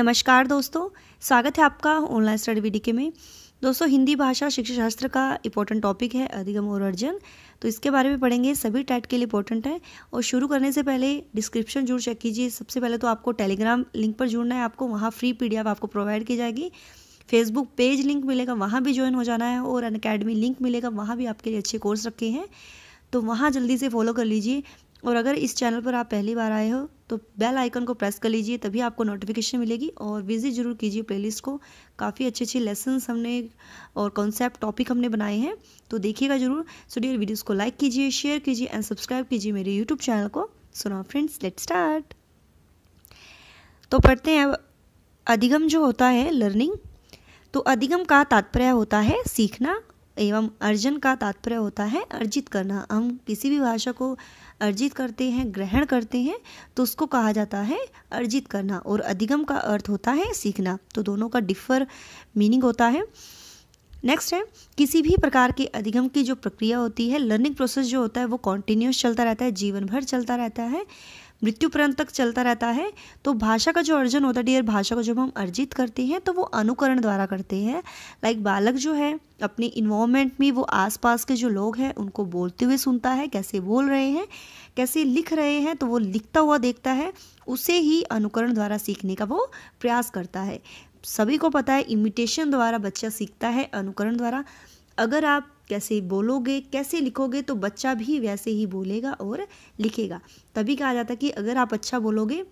नमस्कार दोस्तों स्वागत है आपका ऑनलाइन स्टडी के में दोस्तों हिंदी भाषा शिक्षा शास्त्र का इंपॉर्टेंट टॉपिक है अधिगम और अर्जन तो इसके बारे में पढ़ेंगे सभी टाइट के लिए इंपॉर्टेंट है और शुरू करने से पहले डिस्क्रिप्शन जरूर चेक कीजिए सबसे पहले तो आपको टेलीग्राम लिंक पर जुड़ना है आपको वहाँ फ्री पी आपको प्रोवाइड की जाएगी फेसबुक पेज लिंक मिलेगा वहाँ भी ज्वाइन हो जाना है और अन लिंक मिलेगा वहाँ भी आपके लिए अच्छे कोर्स रखे हैं तो वहाँ जल्दी से फॉलो कर लीजिए और अगर इस चैनल पर आप पहली बार आए हो तो बेल आइकन को प्रेस कर लीजिए तभी आपको नोटिफिकेशन मिलेगी और विजिट जरूर कीजिए प्लेलिस्ट को काफ़ी अच्छे अच्छे लेसन्स हमने और कॉन्सेप्ट टॉपिक हमने बनाए हैं तो देखिएगा जरूर सो डियर वीडियोज़ को लाइक कीजिए शेयर कीजिए एंड सब्सक्राइब कीजिए मेरे यूट्यूब चैनल को सुना फ्रेंड्स लेट स्टार्ट तो पढ़ते हैं अधिगम जो होता है लर्निंग तो अधिगम का तात्पर्य होता है सीखना एवं अर्जन का तात्पर्य होता है अर्जित करना हम किसी भी भाषा को अर्जित करते हैं ग्रहण करते हैं तो उसको कहा जाता है अर्जित करना और अधिगम का अर्थ होता है सीखना तो दोनों का डिफर मीनिंग होता है नेक्स्ट है किसी भी प्रकार के अधिगम की जो प्रक्रिया होती है लर्निंग प्रोसेस जो होता है वो कॉन्टिन्यूस चलता रहता है जीवन भर चलता रहता है मृत्यु पर्यंत तक चलता रहता है तो भाषा का जो अर्जन होता है डियर भाषा को जब हम अर्जित करते हैं तो वो अनुकरण द्वारा करते हैं लाइक बालक जो है अपने इन्वामेंट में वो आसपास के जो लोग हैं उनको बोलते हुए सुनता है कैसे बोल रहे हैं कैसे लिख रहे हैं तो वो लिखता हुआ देखता है उसे ही अनुकरण द्वारा सीखने का वो प्रयास करता है सभी को पता है इमिटेशन द्वारा बच्चा सीखता है अनुकरण द्वारा अगर आप कैसे बोलोगे कैसे लिखोगे तो बच्चा भी वैसे ही बोलेगा और लिखेगा तभी कहा जाता है कि अगर आप अच्छा बोलोगे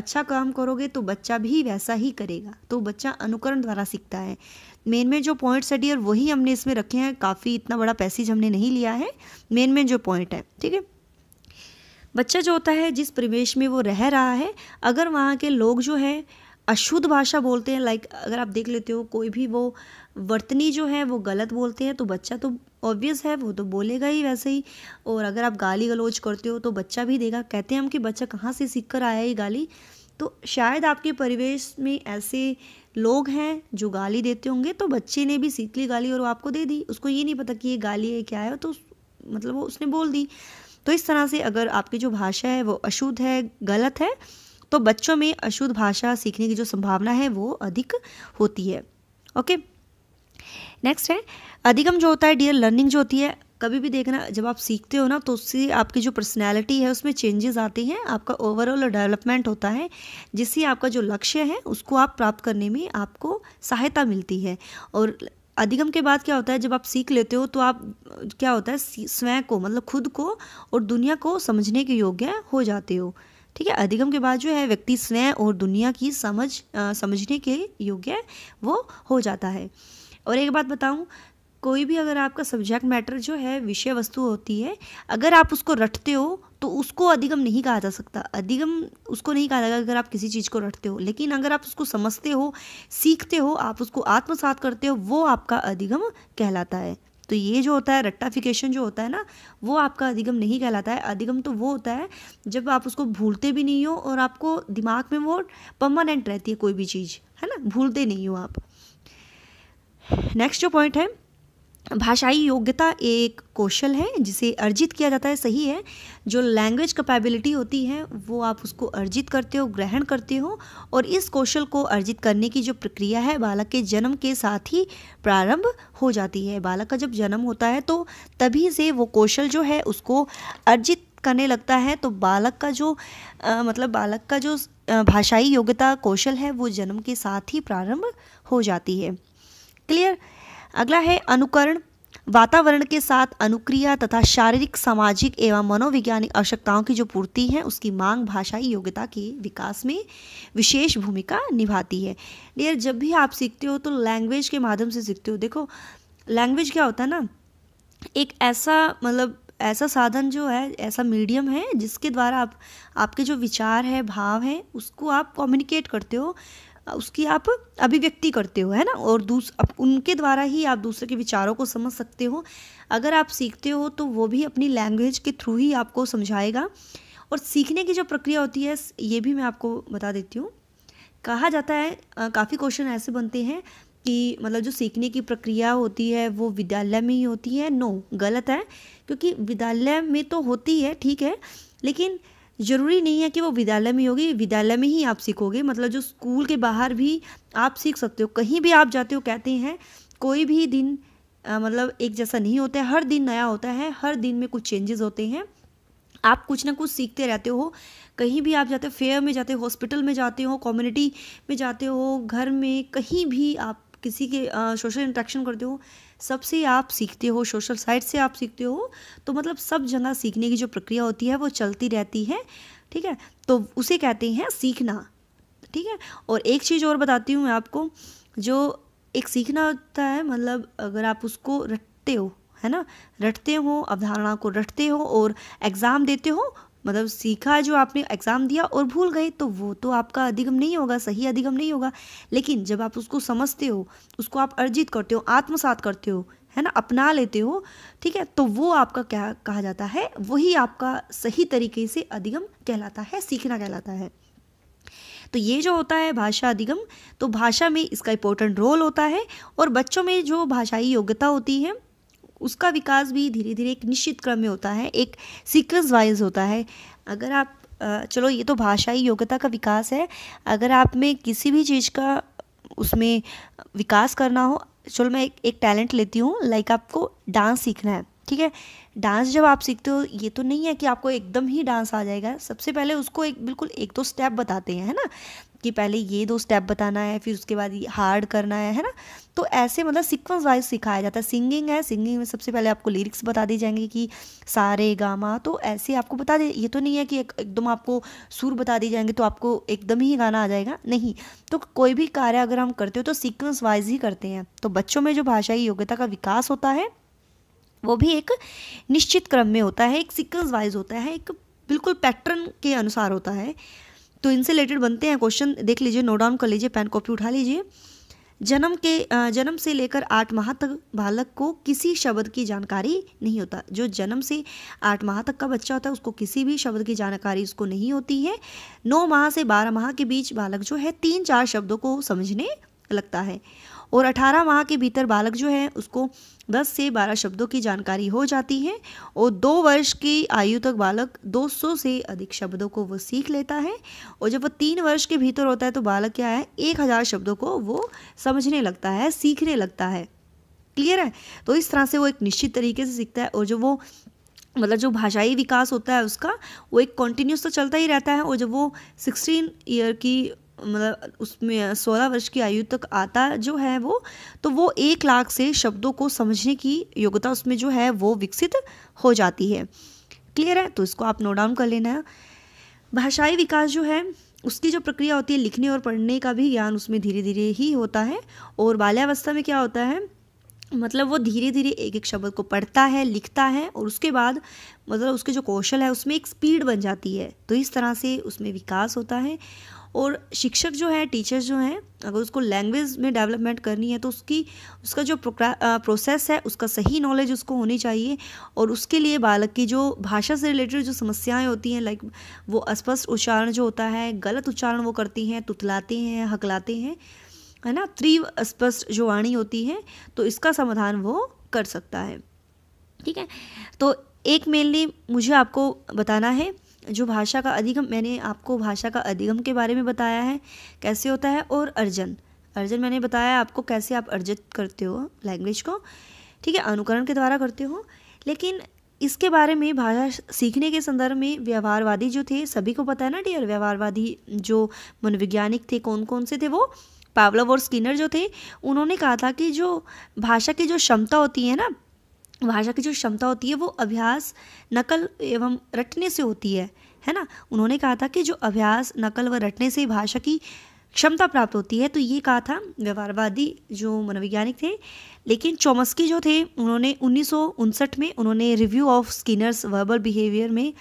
अच्छा काम करोगे तो बच्चा भी वैसा ही करेगा तो बच्चा अनुकरण द्वारा सीखता है मेन में जो पॉइंट्स है डियर वही हमने इसमें रखे हैं काफ़ी इतना बड़ा पैसेज हमने नहीं लिया है मेन में जो पॉइंट है ठीक है बच्चा जो होता है जिस परिवेश में वो रह रहा है अगर वहाँ के लोग जो है अशुद्ध भाषा बोलते हैं लाइक अगर आप देख लेते हो कोई भी वो वर्तनी जो है वो गलत बोलते हैं तो बच्चा तो ऑब्वियस है वो तो बोलेगा ही वैसे ही और अगर आप गाली गलोच करते हो तो बच्चा भी देगा कहते हैं हम कि बच्चा कहाँ से सीख कर आया ये गाली तो शायद आपके परिवेश में ऐसे लोग हैं जो गाली देते होंगे तो बच्चे ने भी सीख ली गाली और वो आपको दे दी उसको ये नहीं पता कि ये गाली है क्या है तो मतलब वो उसने बोल दी तो इस तरह से अगर आपकी जो भाषा है वो अशुद्ध है गलत है तो बच्चों में अशुद्ध भाषा सीखने की जो संभावना है वो अधिक होती है ओके नेक्स्ट है अधिगम जो होता है डियर लर्निंग जो होती है कभी भी देखना जब आप सीखते हो ना तो उससे आपकी जो पर्सनैलिटी है उसमें चेंजेस आते हैं आपका ओवरऑल डेवलपमेंट होता है जिससे आपका जो लक्ष्य है उसको आप प्राप्त करने में आपको सहायता मिलती है और अधिगम के बाद क्या होता है जब आप सीख लेते हो तो आप क्या होता है स्वयं को मतलब खुद को और दुनिया को समझने के योग्य हो जाते हो ठीक है अधिगम के बाद जो है व्यक्ति स्वयं और दुनिया की समझ आ, समझने के योग्य वो हो जाता है और एक बात बताऊँ कोई भी अगर आपका सब्जेक्ट मैटर जो है विषय वस्तु होती है अगर आप उसको रटते हो तो उसको अधिगम नहीं कहा जा सकता अधिगम उसको नहीं कहा जाएगा अगर आप किसी चीज़ को रटते हो लेकिन अगर आप उसको समझते हो सीखते हो आप उसको आत्मसात करते हो वो आपका अधिगम कहलाता है तो ये जो होता है रट्टाफिकेशन जो होता है ना वो आपका अधिगम नहीं कहलाता है अधिगम तो वो होता है जब आप उसको भूलते भी नहीं हो और आपको दिमाग में वो परमानेंट रहती है कोई भी चीज़ है ना भूलते नहीं हो आप नेक्स्ट जो पॉइंट है भाषाई योग्यता एक कौशल है जिसे अर्जित किया जाता है सही है जो लैंग्वेज कैपेबिलिटी होती है वो आप उसको अर्जित करते हो ग्रहण करते हो और इस कौशल को अर्जित करने की जो प्रक्रिया है बालक के जन्म के साथ ही प्रारंभ हो जाती है बालक का जब जन्म होता है तो तभी से वो कौशल जो है उसको अर्जित करने लगता है तो बालक का जो आ, मतलब बालक का जो भाषाई योग्यता कौशल है वो जन्म के साथ ही प्रारंभ हो जाती है क्लियर अगला है अनुकरण वातावरण के साथ अनुक्रिया तथा शारीरिक सामाजिक एवं मनोविज्ञानिक आवश्यकताओं की जो पूर्ति है उसकी मांग भाषाई योग्यता के विकास में विशेष भूमिका निभाती है डियर जब भी आप सीखते हो तो लैंग्वेज के माध्यम से सीखते हो देखो लैंग्वेज क्या होता है ना एक ऐसा मतलब ऐसा साधन जो है ऐसा मीडियम है जिसके द्वारा आप आपके जो विचार है भाव है उसको आप कम्युनिकेट करते हो उसकी आप अभिव्यक्ति करते हो है ना और दूस अब उनके द्वारा ही आप दूसरे के विचारों को समझ सकते हो अगर आप सीखते हो तो वो भी अपनी लैंग्वेज के थ्रू ही आपको समझाएगा और सीखने की जो प्रक्रिया होती है ये भी मैं आपको बता देती हूँ कहा जाता है काफ़ी क्वेश्चन ऐसे बनते हैं कि मतलब जो सीखने की प्रक्रिया होती है वो विद्यालय में ही होती है नो गलत है क्योंकि विद्यालय में तो होती है ठीक है लेकिन ज़रूरी नहीं है कि वो विद्यालय में होगी विद्यालय में ही आप सीखोगे मतलब जो स्कूल के बाहर भी आप सीख सकते हो कहीं भी आप जाते हो कहते हैं कोई भी दिन आ, मतलब एक जैसा नहीं होता है हर दिन नया होता है हर दिन में कुछ चेंजेस होते हैं आप कुछ ना कुछ सीखते रहते हो कहीं भी आप जाते हो फेयर में जाते हो हॉस्पिटल में जाते हो कम्युनिटी में जाते हो घर में कहीं भी आप किसी के सोशल इंट्रैक्शन करते हो सबसे आप सीखते हो सोशल साइट से आप सीखते हो तो मतलब सब जगह सीखने की जो प्रक्रिया होती है वो चलती रहती है ठीक है तो उसे कहते हैं सीखना ठीक है और एक चीज़ और बताती हूँ मैं आपको जो एक सीखना होता है मतलब अगर आप उसको रटते हो है ना रटते हो अवधारणा को रटते हो और एग्ज़ाम देते हो मतलब सीखा जो आपने एग्ज़ाम दिया और भूल गए तो वो तो आपका अधिगम नहीं होगा सही अधिगम नहीं होगा लेकिन जब आप उसको समझते हो उसको आप अर्जित करते हो आत्मसात करते हो है ना अपना लेते हो ठीक है तो वो आपका क्या कहा जाता है वही आपका सही तरीके से अधिगम कहलाता है सीखना कहलाता है तो ये जो होता है भाषा अधिगम तो भाषा में इसका इम्पोर्टेंट रोल होता है और बच्चों में जो भाषाई योग्यता होती है उसका विकास भी धीरे धीरे एक निश्चित क्रम में होता है एक सीक्वेंस वाइज होता है अगर आप चलो ये तो भाषाई योग्यता का विकास है अगर आप में किसी भी चीज़ का उसमें विकास करना हो चलो मैं एक, एक टैलेंट लेती हूँ लाइक आपको डांस सीखना है ठीक है डांस जब आप सीखते हो ये तो नहीं है कि आपको एकदम ही डांस आ जाएगा सबसे पहले उसको एक बिल्कुल एक दो स्टेप बताते हैं है ना कि पहले ये दो स्टेप बताना है फिर उसके बाद ये हार्ड करना है है ना तो ऐसे मतलब सिक्वेंस वाइज सिखाया जाता है सिंगिंग है सिंगिंग में सबसे पहले आपको लिरिक्स बता दिए जाएंगे कि सारे गामा तो ऐसे आपको बता दे ये तो नहीं है कि एक, एकदम आपको सुर बता दिए जाएंगे तो आपको एकदम ही गाना आ जाएगा नहीं तो कोई भी कार्य अगर हम करते हो तो सिक्वेंस वाइज ही करते हैं तो बच्चों में जो भाषाई योग्यता का विकास होता है वो भी एक निश्चित क्रम में होता है एक सिक्वेंस वाइज होता है एक बिल्कुल पैटर्न के अनुसार होता है तो इनसे रिलेटेड बनते हैं क्वेश्चन देख लीजिए नोट डाउन कर लीजिए पेन कॉपी उठा लीजिए जन्म के जन्म से लेकर आठ माह तक बालक को किसी शब्द की जानकारी नहीं होता जो जन्म से आठ माह तक का बच्चा होता है उसको किसी भी शब्द की जानकारी उसको नहीं होती है नौ माह से बारह माह के बीच बालक जो है तीन चार शब्दों को समझने लगता है और 18 माह के भीतर बालक जो है उसको 10 से 12 शब्दों की जानकारी हो जाती है और दो वर्ष की आयु तक बालक 200 से अधिक शब्दों को वो सीख लेता है और जब वो तीन वर्ष के भीतर होता है तो बालक क्या है एक हज़ार शब्दों को वो समझने लगता है सीखने लगता है क्लियर है तो इस तरह से वो एक निश्चित तरीके से सीखता है और जो वो मतलब जो भाषाई विकास होता है उसका वो एक कॉन्टीन्यूस तो चलता ही रहता है और जब वो सिक्सटीन ईयर की मतलब उसमें सोलह वर्ष की आयु तक आता जो है वो तो वो एक लाख से शब्दों को समझने की योग्यता उसमें जो है वो विकसित हो जाती है क्लियर है तो इसको आप नोट डाउन कर लेना है भाषाई विकास जो है उसकी जो प्रक्रिया होती है लिखने और पढ़ने का भी ज्ञान उसमें धीरे धीरे ही होता है और बाल्यावस्था में क्या होता है मतलब वो धीरे धीरे एक एक शब्द को पढ़ता है लिखता है और उसके बाद मतलब उसके जो कौशल है उसमें एक स्पीड बन जाती है तो इस तरह से उसमें विकास होता है और शिक्षक जो है टीचर जो हैं अगर उसको लैंग्वेज में डेवलपमेंट करनी है तो उसकी उसका जो प्रोसेस है उसका सही नॉलेज उसको होनी चाहिए और उसके लिए बालक की जो भाषा से रिलेटेड जो समस्याएं होती हैं लाइक वो अस्पष्ट उच्चारण जो होता है गलत उच्चारण वो करती हैं तुतलाते हैं हकलाते हैं है ना त्रीव स्पष्ट जो वाणी होती है तो इसका समाधान वो कर सकता है ठीक है तो एक मेनली मुझे आपको बताना है जो भाषा का अधिगम मैंने आपको भाषा का अधिगम के बारे में बताया है कैसे होता है और अर्जन अर्जन मैंने बताया आपको कैसे आप अर्जित करते हो लैंग्वेज को ठीक है अनुकरण के द्वारा करते हो लेकिन इसके बारे में भाषा सीखने के संदर्भ में व्यवहारवादी जो थे सभी को पता है ना डियर व्यवहारवादी जो मनोवैज्ञानिक थे कौन कौन से थे वो पावलव और स्किनर जो थे उन्होंने कहा था कि जो भाषा की जो क्षमता होती है ना भाषा की जो क्षमता होती है वो अभ्यास नकल एवं रटने से होती है है ना उन्होंने कहा था कि जो अभ्यास नकल व रटने से भाषा की क्षमता प्राप्त होती है तो ये कहा था व्यवहारवादी जो मनोवैज्ञानिक थे लेकिन चोमस्की जो थे उन्होंने उन्नीस में उन्होंने review of Skinner's verbal behaviour में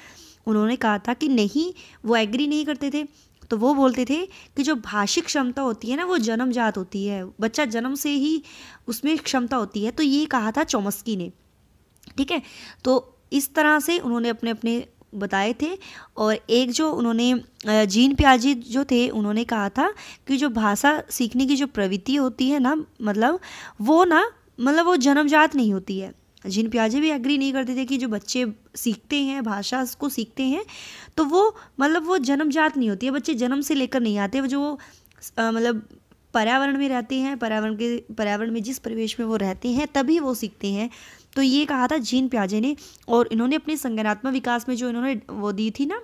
उन्होंने कहा था कि नहीं वो एग्री नहीं करते थे तो वो बोलते थे कि जो भाषिक क्षमता होती है ना वो जन्मजात होती है बच्चा जन्म से ही उसमें क्षमता होती है तो ये कहा था चोमस्की ने ठीक है तो इस तरह से उन्होंने अपने अपने बताए थे और एक जो उन्होंने जीन प्याजी जो थे उन्होंने कहा था कि जो भाषा सीखने की जो प्रवृत्ति होती है ना मतलब वो ना मतलब वो जन्मजात नहीं होती है जिन प्याजे भी एग्री नहीं करते थे कि जो बच्चे सीखते हैं भाषा को सीखते हैं तो वो मतलब वो जन्मजात नहीं होती है बच्चे जन्म से लेकर नहीं आते जो वो मतलब पर्यावरण में रहते हैं पर्यावरण के पर्यावरण में जिस परिवेश में वो रहते हैं तभी वो सीखते हैं तो ये कहा था जीन प्याजे ने और इन्होंने अपने संगनात्मक विकास में जो इन्होंने वो दी थी ना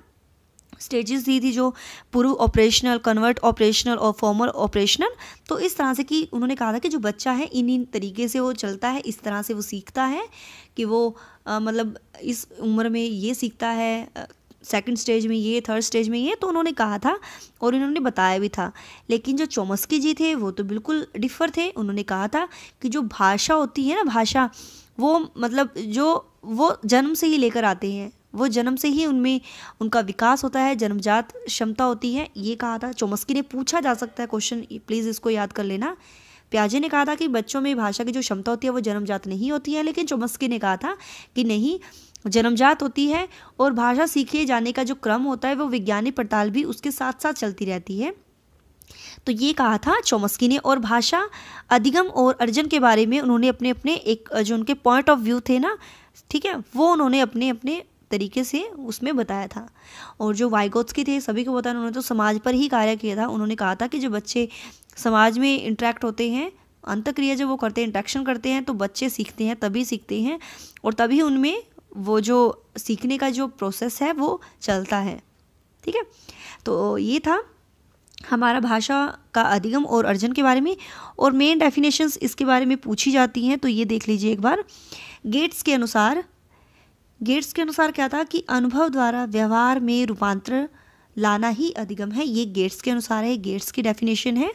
स्टेजेस दी थी जो पूर्व ऑपरेशनल कन्वर्ट ऑपरेशनल और फॉर्मर ऑपरेशनल तो इस तरह से कि उन्होंने कहा था कि जो बच्चा है इन इन तरीके से वो चलता है इस तरह से वो सीखता है कि वो आ, मतलब इस उम्र में ये सीखता है सेकंड स्टेज में ये थर्ड स्टेज में ये तो उन्होंने कहा था और इन्होंने बताया भी था लेकिन जो चोमस्की जी थे वो तो बिल्कुल डिफर थे उन्होंने कहा था कि जो भाषा होती है ना भाषा वो मतलब जो वो जन्म से ही लेकर आते हैं वो जन्म से ही उनमें उनका विकास होता है जन्मजात क्षमता होती है ये कहा था चोमस्की ने पूछा जा सकता है क्वेश्चन प्लीज़ इसको याद कर लेना प्याजे ने कहा था कि बच्चों में भाषा की जो क्षमता होती है वो जन्मजात नहीं होती है लेकिन चोमस्की ने कहा था कि नहीं जन्मजात होती है और भाषा सीखे जाने का जो क्रम होता है वो विज्ञानी पड़ताल भी उसके साथ साथ चलती रहती है तो ये कहा था चौमस्की ने और भाषा अधिगम और अर्जन के बारे में उन्होंने अपने अपने एक जो उनके पॉइंट ऑफ व्यू थे ना ठीक है वो उन्होंने अपने अपने तरीके से उसमें बताया था और जो के थे सभी को बताया उन्होंने तो समाज पर ही कार्य किया था उन्होंने कहा था कि जो बच्चे समाज में इंटरेक्ट होते हैं अंतक्रिया जब वो करते हैं इंट्रैक्शन करते हैं तो बच्चे सीखते हैं तभी सीखते हैं और तभी उनमें वो जो सीखने का जो प्रोसेस है वो चलता है ठीक है तो ये था हमारा भाषा का अधिगम और अर्जन के बारे में और मेन डेफिनेशंस इसके बारे में पूछी जाती हैं तो ये देख लीजिए एक बार गेट्स के अनुसार गेट्स के अनुसार क्या था कि अनुभव द्वारा व्यवहार में रूपांतर लाना ही अधिगम है ये गेट्स के अनुसार है गेट्स की डेफिनेशन है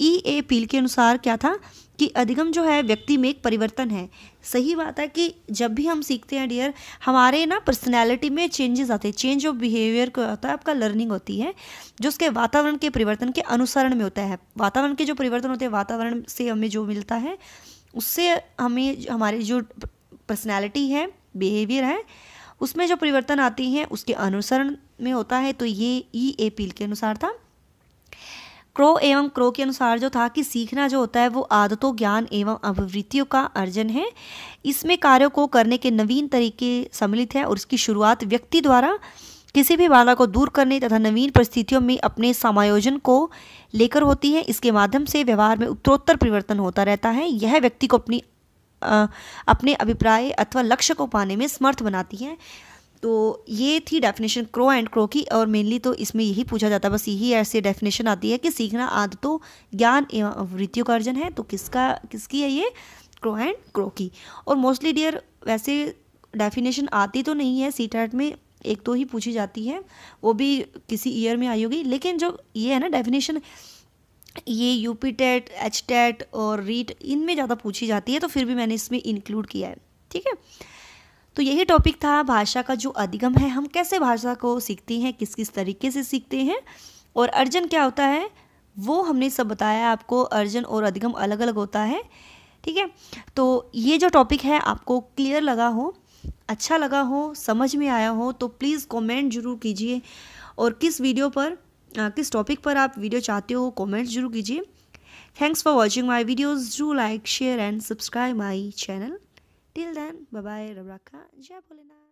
ई ए पील के अनुसार क्या था कि अधिगम जो है व्यक्ति में एक परिवर्तन है सही बात है कि जब भी हम सीखते हैं डियर हमारे ना पर्सनैलिटी में चेंजेस आते हैं चेंज ऑफ बिहेवियर को होता है आपका लर्निंग होती है जो उसके वातावरण के परिवर्तन के अनुसरण में होता है वातावरण के जो परिवर्तन होते हैं वातावरण से हमें जो मिलता है उससे हमें हमारी जो पर्सनैलिटी है बिहेवियर है उसमें जो परिवर्तन आती हैं उसके अनुसरण में होता है तो ये ई ए पील के अनुसार था क्रो एवं क्रो के अनुसार जो था कि सीखना जो होता है वो आदतों ज्ञान एवं अभिवृत्तियों का अर्जन है इसमें कार्यों को करने के नवीन तरीके सम्मिलित है और इसकी शुरुआत व्यक्ति द्वारा किसी भी बाधा को दूर करने तथा नवीन परिस्थितियों में अपने समायोजन को लेकर होती है इसके माध्यम से व्यवहार में उत्तरोत्तर परिवर्तन होता रहता है यह व्यक्ति को अपनी अपने अभिप्राय अथवा लक्ष्य को पाने में समर्थ बनाती है तो ये थी डेफिनेशन क्रो एंड क्रो की और मेनली तो इसमें यही पूछा जाता है बस यही ऐसे डेफिनेशन आती है कि सीखना आदतों ज्ञान एवं वृत्तियों का अर्जन है तो किसका किसकी है ये क्रो एंड क्रो की और मोस्टली डियर वैसे डेफिनेशन आती तो नहीं है सी में एक तो ही पूछी जाती है वो भी किसी ईयर में आई होगी लेकिन जो ये है ना डेफिनेशन ये U P TET H TET और रीट e इनमें ज़्यादा पूछी जाती है तो फिर भी मैंने इसमें इंक्लूड किया है ठीक है तो यही टॉपिक था भाषा का जो अधिगम है हम कैसे भाषा को सीखते हैं किस किस तरीके से सीखते हैं और अर्जन क्या होता है वो हमने सब बताया आपको अर्जन और अधिगम अलग अलग होता है ठीक है तो ये जो टॉपिक है आपको क्लियर लगा हो अच्छा लगा हो समझ में आया हो तो प्लीज़ कमेंट जरूर कीजिए और किस वीडियो पर आ, किस टॉपिक पर आप वीडियो चाहते हो कमेंट जरूर कीजिए thanks for watching my videos do like share and subscribe my channel till then bye रब राखा जय